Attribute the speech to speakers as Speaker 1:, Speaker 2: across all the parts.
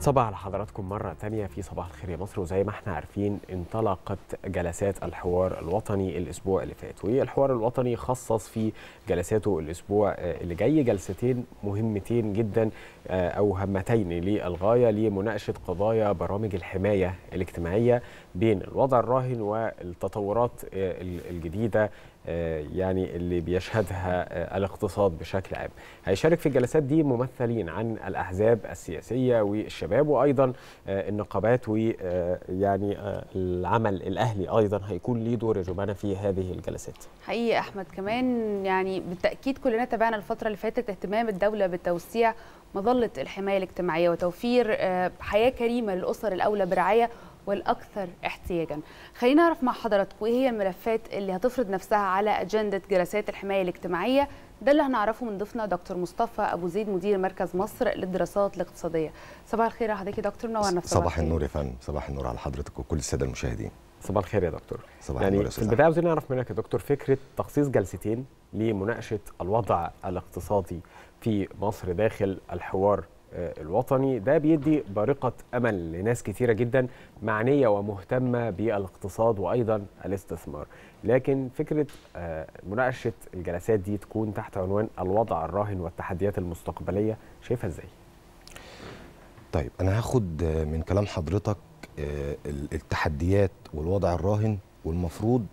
Speaker 1: صباح على حضراتكم مرة ثانية في صباح الخير يا مصر وزي ما احنا عارفين انطلقت جلسات الحوار الوطني الأسبوع اللي فات والحوار الوطني خصص في جلساته الأسبوع آه، اللي جاي جلستين مهمتين جدا آه، أو هامتين للغاية لمناقشة قضايا برامج الحماية الاجتماعية بين الوضع الراهن والتطورات آه، الجديدة يعني اللي بيشهدها آه، الاقتصاد بشكل عام هيشارك في الجلسات دي ممثلين عن الأحزاب السياسية والشباب وأيضا آه، النقابات ويعني آه، العمل الأهلي أيضا هيكون ليه دور جمانة في هذه الجلسات
Speaker 2: حقيقي أحمد كمان يعني بالتأكيد كلنا تابعنا الفترة اللي فاتت اهتمام الدولة بالتوسيع مظلة الحماية الاجتماعية وتوفير حياة كريمة للأسر الأولى برعاية والاكثر احتياجا خلينا نعرف مع حضراتكم ايه هي الملفات اللي هتفرض نفسها على اجنده جلسات الحمايه الاجتماعيه ده اللي هنعرفه من ضيفنا دكتور مصطفى ابو زيد مدير مركز مصر للدراسات الاقتصاديه صباح الخير حضرتك يا دكتور منورنا صباح النور
Speaker 1: يا فندم صباح النور على حضرتك وكل الساده المشاهدين صباح الخير يا دكتور صباح يعني في البدايه عاوزين نعرف منك يا دكتور فكره تخصيص جلستين لمناقشه الوضع الاقتصادي في مصر داخل الحوار آه، الوطني ده بيدي بارقة أمل لناس كثيرة جدا معنية ومهتمة بالاقتصاد وأيضا الاستثمار لكن فكرة آه، مناقشة الجلسات دي تكون تحت عنوان الوضع الراهن والتحديات المستقبلية شايفها إزاي؟
Speaker 3: طيب أنا هاخد آه، من كلام حضرتك التحديات والوضع الراهن والمفروض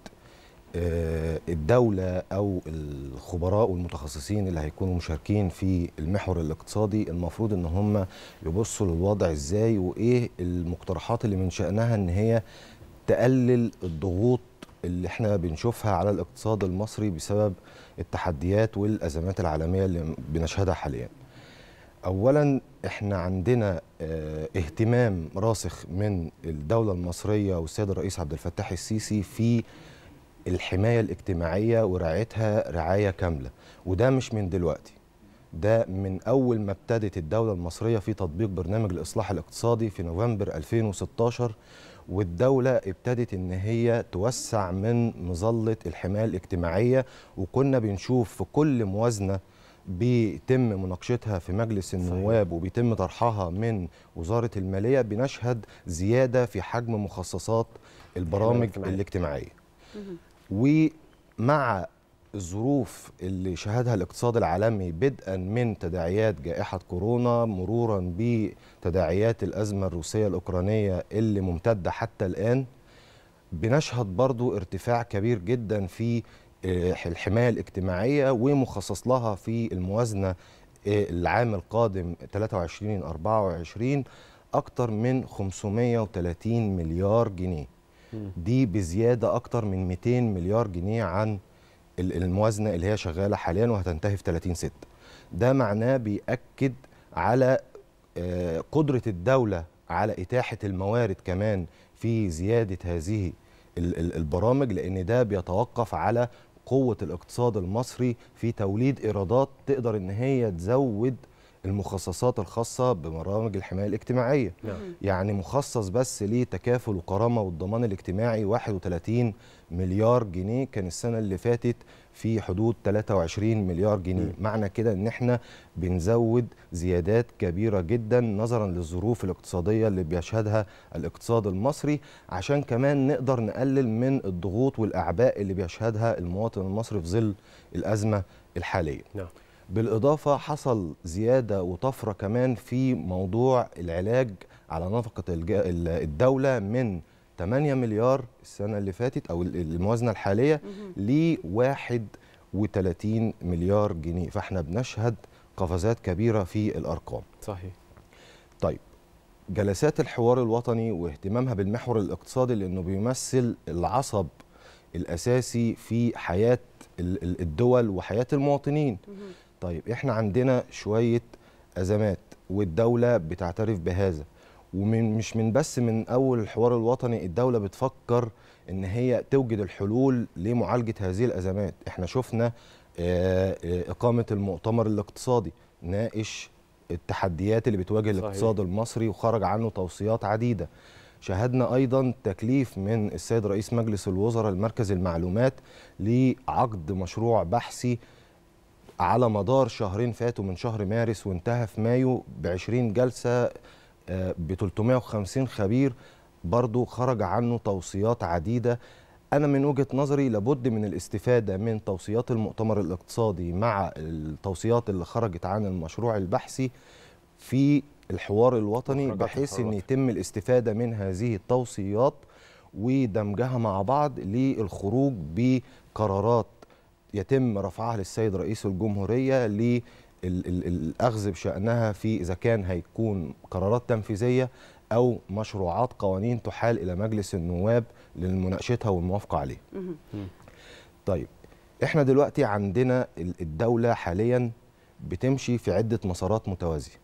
Speaker 3: آه، الدولة أو الخبراء والمتخصصين اللي هيكونوا مشاركين في المحور الاقتصادي المفروض إن هم يبصوا للوضع إزاي وإيه المقترحات اللي من شأنها إن هي تقلل الضغوط اللي احنا بنشوفها على الاقتصاد المصري بسبب التحديات والأزمات العالمية اللي بنشهدها حالياً اولا احنا عندنا آه، اهتمام راسخ من الدوله المصريه والسيد الرئيس عبد الفتاح السيسي في الحماية الاجتماعية ورعايتها رعاية كاملة وده مش من دلوقتي ده من أول ما ابتدت الدولة المصرية في تطبيق برنامج الإصلاح الاقتصادي في نوفمبر 2016 والدولة ابتدت إن هي توسع من مظلة الحماية الاجتماعية وكنا بنشوف في كل موازنة بيتم مناقشتها في مجلس النواب وبيتم طرحها من وزارة المالية بنشهد زيادة في حجم مخصصات البرامج الاجتماعية ومع الظروف اللي شهدها الاقتصاد العالمي بدءا من تداعيات جائحة كورونا مرورا بتداعيات الأزمة الروسية الأوكرانية اللي ممتدة حتى الآن بنشهد برضو ارتفاع كبير جدا في آه، الحماية الاجتماعية ومخصص لها في الموازنة آه، العام القادم 23 24 أكثر من 530 مليار جنيه دي بزياده اكتر من 200 مليار جنيه عن الموازنه اللي هي شغاله حاليا وهتنتهي في 30 6 ده معناه بيأكد على آه، قدره الدوله على اتاحه الموارد كمان في زياده هذه البرامج لان ده بيتوقف على قوه الاقتصاد المصري في توليد ايرادات تقدر ان هي تزود المخصصات الخاصة ببرامج الحماية الاجتماعية نعم. يعني مخصص بس لتكافل وكرامة والضمان الاجتماعي 31 مليار جنيه كان السنة اللي فاتت في حدود 23 مليار جنيه م. معنى كده ان احنا بنزود زيادات كبيرة جدا نظرا للظروف الاقتصادية اللي بيشهدها الاقتصاد المصري عشان كمان نقدر نقلل من الضغوط والأعباء اللي بيشهدها المواطن المصري في ظل الأزمة الحالية نعم. بالإضافة حصل زيادة وطفرة كمان في موضوع العلاج على نفقة الدولة من 8 مليار السنة اللي فاتت أو الموازنة الحالية ل 31 مليار جنيه فاحنا بنشهد قفزات كبيرة في الأرقام صحيح طيب جلسات الحوار الوطني واهتمامها بالمحور الاقتصادي لأنه بيمثل العصب الأساسي في حياة الدول وحياة المواطنين طيب احنا عندنا شويه ازمات والدوله بتعترف بهذا ومن مش من بس من اول الحوار الوطني الدوله بتفكر ان هي توجد الحلول لمعالجه هذه الازمات احنا شفنا آه، آه، اقامه المؤتمر الاقتصادي ناقش التحديات اللي بتواجه صحيح. الاقتصاد المصري وخرج عنه توصيات عديده شهدنا ايضا تكليف من السيد رئيس مجلس الوزراء المركز المعلومات لعقد مشروع بحثي على مدار شهرين فاتوا من شهر مارس وانتهى في مايو ب 20 جلسه آه، ب 350 خبير برضه خرج عنه توصيات عديده أنا من وجهة نظري لابد من الاستفادة من توصيات المؤتمر الاقتصادي مع التوصيات اللي خرجت عن المشروع البحثي في الحوار الوطني بحيث أن يتم الاستفادة من هذه التوصيات ودمجها مع بعض للخروج بقرارات يتم رفعها للسيد رئيس الجمهورية للأخذ بشأنها في إذا كان هيكون قرارات تنفيذية أو مشروعات قوانين تحال إلى مجلس النواب لمناقشتها والموافقة عليها طيب احنا دلوقتي عندنا الدولة حاليا بتمشي في عدة مسارات متوازية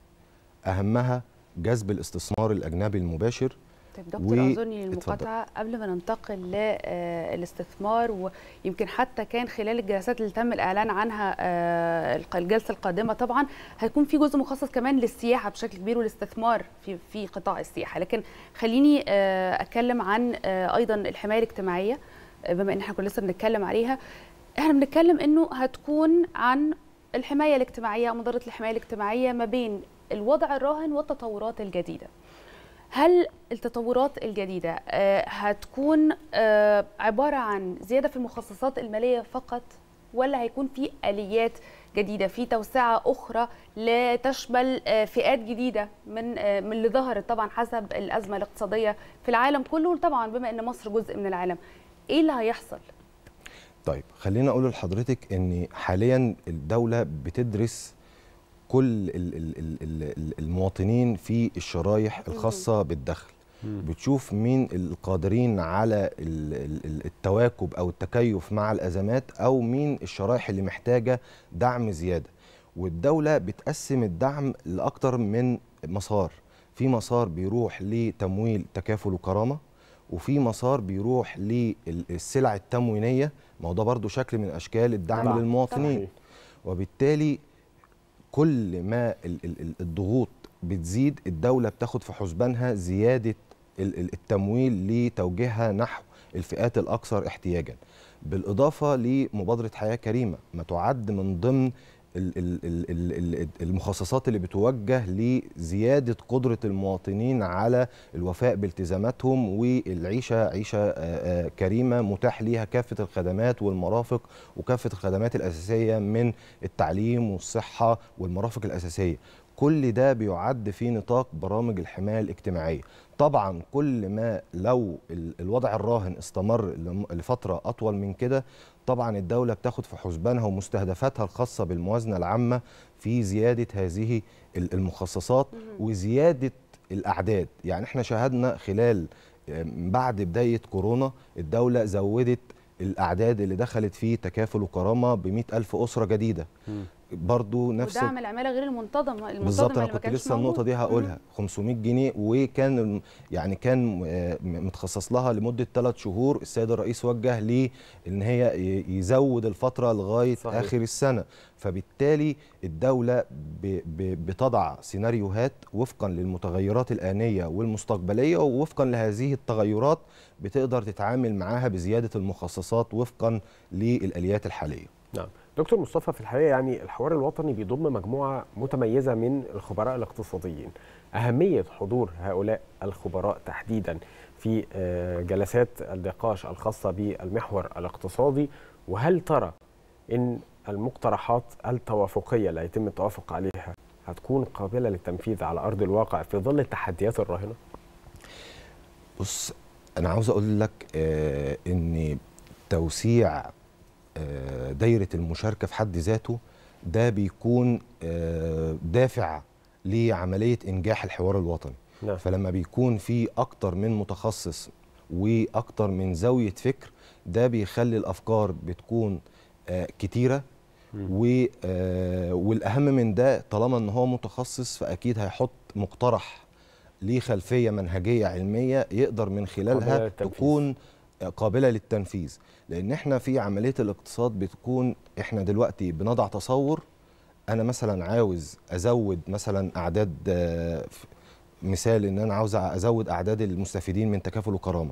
Speaker 3: أهمها جذب الاستثمار الأجنبي المباشر
Speaker 2: طيب دكتور و... المقاطعه للمقاطعه قبل ما ننتقل للاستثمار آه، ويمكن حتى كان خلال الجلسات اللي تم الاعلان عنها آه، الجلسه القادمه طبعا هيكون في جزء مخصص كمان للسياحه بشكل كبير والاستثمار في في قطاع السياحه لكن خليني آه، اتكلم عن ايضا الحمايه الاجتماعيه بما ان احنا كنا لسه بنتكلم عليها احنا بنتكلم انه هتكون عن الحمايه الاجتماعيه مداره الحمايه الاجتماعيه ما بين الوضع الراهن والتطورات الجديده هل التطورات الجديدة آه، هتكون آه، عبارة عن زيادة في المخصصات المالية فقط ولا هيكون في آليات جديدة في توسعة أخرى لا تشمل آه، فئات جديدة من من اللي ظهرت طبعا حسب الأزمة الاقتصادية في العالم كله طبعا بما أن مصر جزء من العالم إيه اللي هيحصل؟
Speaker 3: طيب خلينا أقول لحضرتك أن حاليا الدولة بتدرس كل المواطنين في الشرايح الخاصه بالدخل بتشوف مين القادرين على التواكب او التكيف مع الازمات او مين الشرائح اللي محتاجه دعم زياده والدوله بتقسم الدعم لاكثر من مسار في مسار بيروح لتمويل تكافل وكرامه وفي مسار بيروح للسلع التموينيه ما هو ده برضه شكل من اشكال الدعم للمواطنين وبالتالي كل ما الضغوط بتزيد الدولة بتاخد في حسبانها زيادة التمويل لتوجيهها نحو الفئات الأكثر احتياجاً بالإضافة لمبادرة حياة كريمة ما تعد من ضمن المخصصات اللي بتوجه لزياده قدره المواطنين على الوفاء بالتزاماتهم والعيشه عيشه كريمه متاح ليها كافه الخدمات والمرافق وكافه الخدمات الاساسيه من التعليم والصحه والمرافق الاساسيه كل ده بيعد في نطاق برامج الحمايه الاجتماعيه طبعا كل ما لو الوضع الراهن استمر لفتره اطول من كده طبعا الدولة بتاخد في حسبانها ومستهدفاتها الخاصة بالموازنة العامة في زيادة هذه المخصصات وزيادة الأعداد يعني احنا شاهدنا خلال آه، بعد بداية كورونا الدولة زودت الأعداد اللي دخلت فيه تكافل وكرامة بمئة ألف أسرة جديدة برضو نفس ودعم
Speaker 2: العماله غير المنتظمه المنتظمه بالظبط انا كنت لسه النقطه
Speaker 3: دي هقولها 500 جنيه وكان يعني كان آه، متخصص لها لمده ثلاث شهور السيد الرئيس وجه لي ان هي يزود الفتره لغايه صحيح. اخر السنه فبالتالي الدوله بتضع سيناريوهات وفقا للمتغيرات الانيه والمستقبليه ووفقا لهذه التغيرات بتقدر تتعامل معاها بزياده المخصصات وفقا للاليات الحاليه نعم
Speaker 1: دكتور مصطفى في الحقيقه يعني الحوار الوطني بيضم مجموعه متميزه من الخبراء الاقتصاديين اهميه حضور هؤلاء الخبراء تحديدا في آه، جلسات النقاش الخاصه بالمحور الاقتصادي وهل ترى ان المقترحات التوافقيه اللي هيتم التوافق عليها هتكون قابله للتنفيذ على ارض الواقع في ظل التحديات الراهنه
Speaker 3: بص انا عاوز اقول لك آه، ان توسيع آه، دايره المشاركه في حد ذاته ده بيكون آه، دافع لعمليه انجاح الحوار الوطني نعم. فلما بيكون في اكتر من متخصص واكتر من زاويه فكر ده بيخلي الافكار بتكون آه، كتيره و والاهم من ده طالما ان هو متخصص فاكيد هيحط مقترح ليه خلفيه منهجيه علميه يقدر من خلالها تكون قابله للتنفيذ لان احنا في عمليه الاقتصاد بتكون احنا دلوقتي بنضع تصور انا مثلا عاوز ازود مثلا اعداد آه، مثال ان انا عاوز ازود اعداد المستفيدين من تكافل وكرامه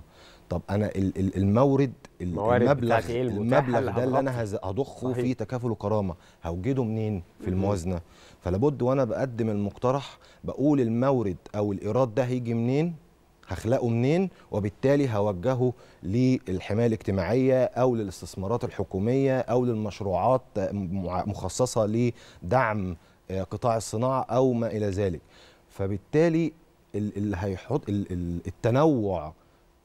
Speaker 3: طب انا المورد المبلغ إيه؟ المبلغ ده اللي انا هضخه في تكافل وكرامه هوجده منين في الموازنه فلابد وانا بقدم المقترح بقول المورد او الايراد ده هيجي منين هخلقه منين وبالتالي هوجهه للحمايه الاجتماعيه او للاستثمارات الحكوميه او للمشروعات مخصصه لدعم آه، قطاع الصناعه او ما الى ذلك فبالتالي اللي هيحط التنوع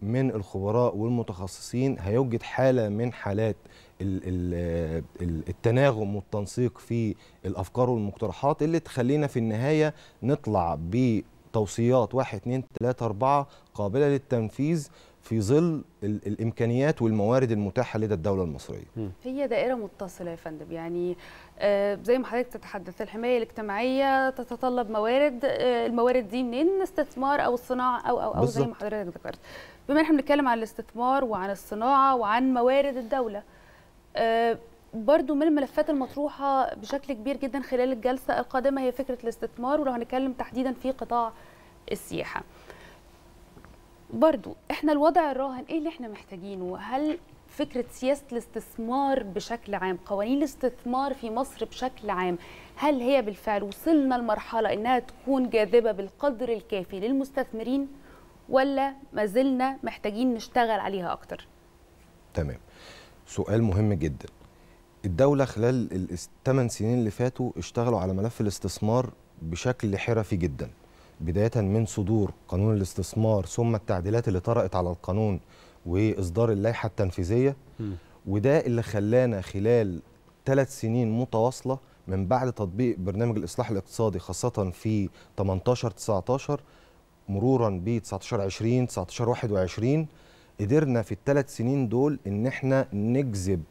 Speaker 3: من الخبراء والمتخصصين هيوجد حاله من حالات آه، التناغم والتنسيق في الافكار والمقترحات اللي تخلينا في النهايه نطلع ب توصيات 1 2 3 4 قابله للتنفيذ في ظل الامكانيات والموارد المتاحه لدى الدوله المصريه.
Speaker 2: هي دائره متصله يا فندم يعني آه، زي ما حضرتك تتحدث الحمايه الاجتماعيه تتطلب موارد آه، الموارد دي منين؟ استثمار او الصناعه او او او زي ما حضرتك ذكرت. بما ان احنا بنتكلم عن الاستثمار وعن الصناعه وعن موارد الدوله آه، برضو من الملفات المطروحة بشكل كبير جدا خلال الجلسة القادمة هي فكرة الاستثمار ولو هنتكلم تحديدا في قطاع السياحة برضو احنا الوضع الراهن ايه اللي احنا محتاجينه هل فكرة سياسة الاستثمار بشكل عام قوانين الاستثمار في مصر بشكل عام هل هي بالفعل وصلنا لمرحلة انها تكون جاذبة بالقدر الكافي للمستثمرين ولا ما زلنا محتاجين نشتغل عليها اكتر
Speaker 3: تمام سؤال مهم جدا الدولة خلال الثمان سنين اللي فاتوا اشتغلوا على ملف الاستثمار بشكل حرفي جدا بداية من صدور قانون الاستثمار ثم التعديلات اللي طرأت على القانون وإصدار اللائحة التنفيذية م. وده اللي خلانا خلال ثلاث سنين متواصلة من بعد تطبيق برنامج الإصلاح الاقتصادي خاصة في 18 19 مرورا ب 19 20 19 21 قدرنا في الثلاث سنين دول ان احنا نجذب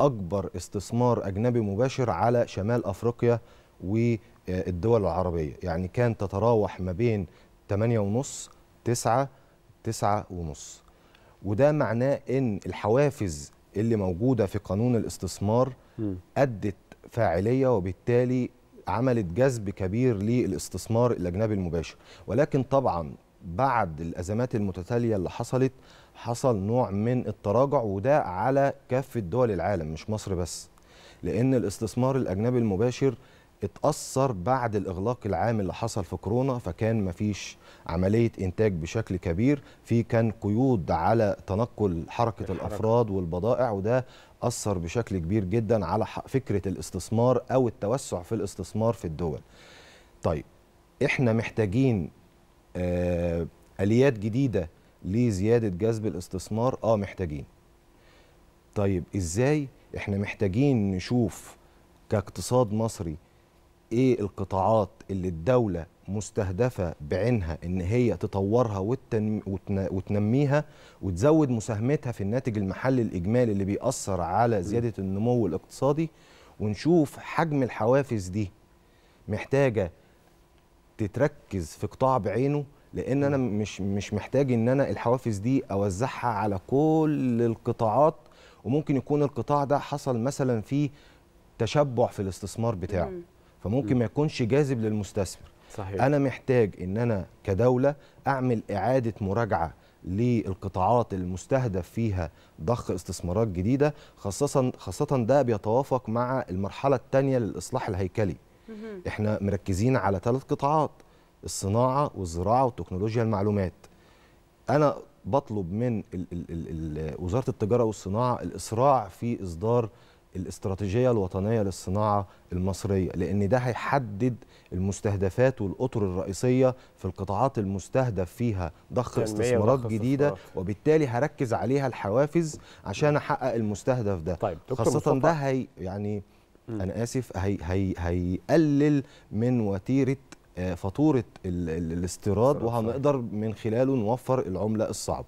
Speaker 3: اكبر استثمار اجنبي مباشر على شمال افريقيا والدول العربيه يعني كان تتراوح ما بين 8.5 9 تسعة ونص وده معناه ان الحوافز اللي موجوده في قانون الاستثمار ادت فاعليه وبالتالي عملت جذب كبير للاستثمار الاجنبي المباشر ولكن طبعا بعد الازمات المتتاليه اللي حصلت حصل نوع من التراجع وده على كافه دول العالم مش مصر بس لان الاستثمار الاجنبي المباشر اتأثر بعد الإغلاق العام اللي حصل في كورونا فكان مفيش عملية إنتاج بشكل كبير في كان قيود على تنقل حركة الحركة. الأفراد والبضائع وده أثر بشكل كبير جدا على فكرة الاستثمار أو التوسع في الاستثمار في الدول طيب إحنا محتاجين آه، اليات جديده لزياده جذب الاستثمار اه محتاجين طيب ازاي احنا محتاجين نشوف كاقتصاد مصري ايه القطاعات اللي الدوله مستهدفه بعينها ان هي تطورها وتنميها وتزود مساهمتها في الناتج المحلي الاجمالي اللي بيأثر على زياده النمو الاقتصادي ونشوف حجم الحوافز دي محتاجه تتركز في قطاع بعينه لان انا مش مش محتاج ان انا الحوافز دي اوزعها على كل القطاعات وممكن يكون القطاع ده حصل مثلا فيه تشبع في الاستثمار بتاعه فممكن ما يكونش جاذب للمستثمر صحيح. انا محتاج ان انا كدوله اعمل اعاده مراجعه للقطاعات المستهدف فيها ضخ استثمارات جديده خاصه خاصه ده بيتوافق مع المرحله الثانيه للاصلاح الهيكلي احنا مركزين على ثلاث قطاعات الصناعه والزراعه والتكنولوجيا المعلومات انا بطلب من الـ الـ الـ وزاره التجاره والصناعه الاسراع في اصدار الاستراتيجيه الوطنيه للصناعه المصريه لان ده هيحدد المستهدفات والاطر الرئيسيه في القطاعات المستهدف فيها ضخ استثمارات جديده استثمارات. وبالتالي هركز عليها الحوافز عشان احقق المستهدف ده طيب. خاصه ده هي يعني انا اسف هي هي هيقلل من وتيره آه، فاتوره الاستيراد وهنقدر من خلاله نوفر العمله الصعبه